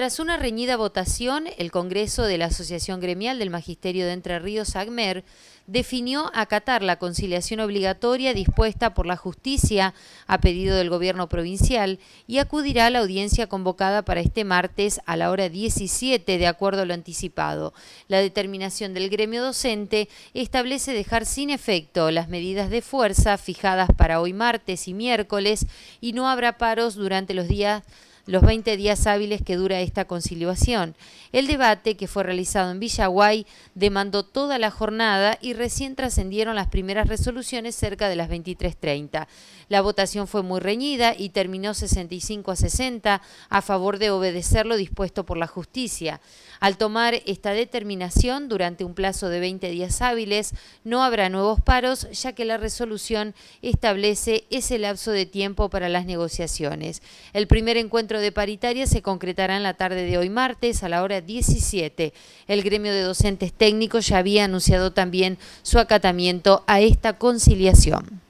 Tras una reñida votación, el Congreso de la Asociación Gremial del Magisterio de Entre Ríos, AGMER, definió acatar la conciliación obligatoria dispuesta por la justicia a pedido del gobierno provincial y acudirá a la audiencia convocada para este martes a la hora 17 de acuerdo a lo anticipado. La determinación del gremio docente establece dejar sin efecto las medidas de fuerza fijadas para hoy martes y miércoles y no habrá paros durante los días los 20 días hábiles que dura esta conciliación. El debate, que fue realizado en Villaguay, demandó toda la jornada y recién trascendieron las primeras resoluciones cerca de las 23.30. La votación fue muy reñida y terminó 65 a 60 a favor de obedecer lo dispuesto por la justicia. Al tomar esta determinación durante un plazo de 20 días hábiles, no habrá nuevos paros, ya que la resolución establece ese lapso de tiempo para las negociaciones. El primer encuentro de paritaria se concretará en la tarde de hoy martes a la hora 17. El gremio de docentes técnicos ya había anunciado también su acatamiento a esta conciliación.